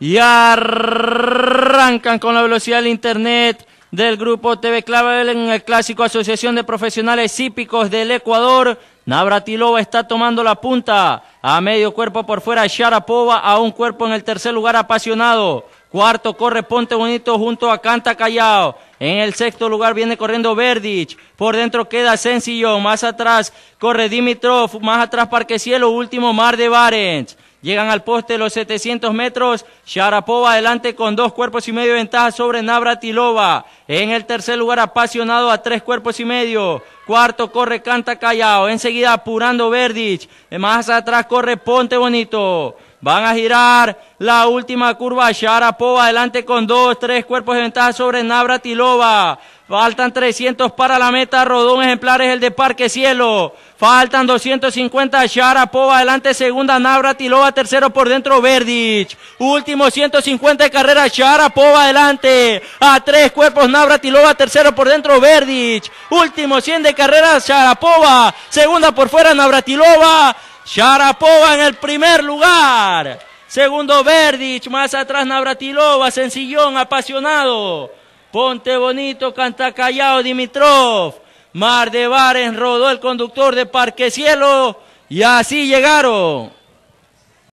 Y arrancan con la velocidad del Internet del grupo TV Clavel en el clásico Asociación de Profesionales Hípicos del Ecuador. Navratilova está tomando la punta. A medio cuerpo por fuera Sharapova, a un cuerpo en el tercer lugar apasionado. Cuarto corre Ponte Bonito junto a Canta Callao. En el sexto lugar viene corriendo Verdich. Por dentro queda Sencillo. Más atrás corre Dimitrov. Más atrás Parque Cielo, Último Mar de Barents. Llegan al poste los 700 metros. Sharapova adelante con dos cuerpos y medio de ventaja sobre Navratilova. En el tercer lugar, apasionado a tres cuerpos y medio. Cuarto corre Canta Callao. Enseguida apurando Verdich. Más atrás corre Ponte Bonito. Van a girar la última curva. Sharapova adelante con dos, tres cuerpos de ventaja sobre Navratilova. Faltan 300 para la meta. Rodón ejemplares el de Parque Cielo. Faltan 250. Sharapova adelante. Segunda Navratilova. Tercero por dentro Verdich. Último 150 de carrera. Sharapova adelante. A tres cuerpos Navratilova. Tercero por dentro Verdich. Último 100 de carrera. Sharapova. Segunda por fuera Navratilova. Sharapova en el primer lugar. Segundo Verdich, más atrás Navratilova, sencillón, apasionado. Ponte Bonito, Cantacallao, Dimitrov. Mar de Baren, rodó el conductor de Parque Cielo y así llegaron.